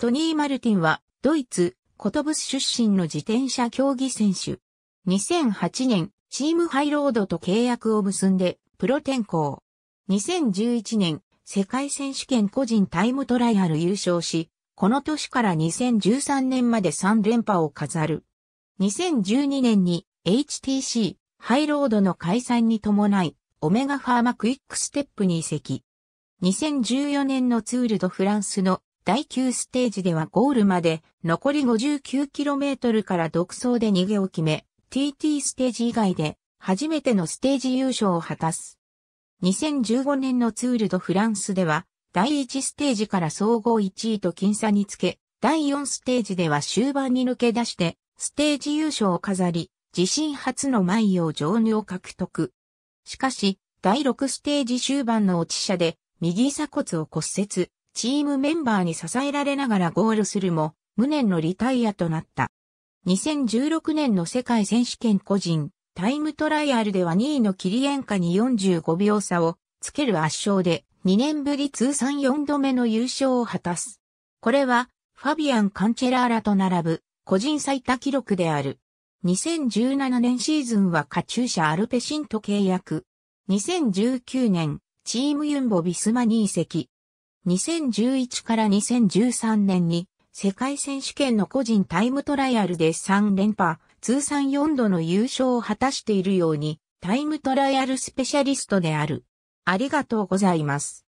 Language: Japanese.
トニー・マルティンは、ドイツ、コトブス出身の自転車競技選手。2008年、チームハイロードと契約を結んで、プロ転向。2011年、世界選手権個人タイムトライアル優勝し、この年から2013年まで3連覇を飾る。2012年に HTC ハイロードの開催に伴い、オメガファーマクイックステップに移籍。2014年のツールドフランスの第9ステージではゴールまで残り 59km から独走で逃げを決め、TT ステージ以外で初めてのステージ優勝を果たす。2015年のツールドフランスでは、第1ステージから総合1位と僅差につけ、第4ステージでは終盤に抜け出して、ステージ優勝を飾り、自身初の万葉上入を獲得。しかし、第6ステージ終盤の落ち者で、右鎖骨を骨折、チームメンバーに支えられながらゴールするも、無念のリタイアとなった。2016年の世界選手権個人、タイムトライアルでは2位のキリエンカに45秒差をつける圧勝で、2年ぶり通算4度目の優勝を果たす。これは、ファビアン・カンチェラーラと並ぶ、個人最多記録である。2017年シーズンはカチューシャ・アルペシンと契約。2019年、チームユンボ・ビスマに移籍。2011から2013年に世界選手権の個人タイムトライアルで3連覇、通算4度の優勝を果たしているように、タイムトライアルスペシャリストである。ありがとうございます。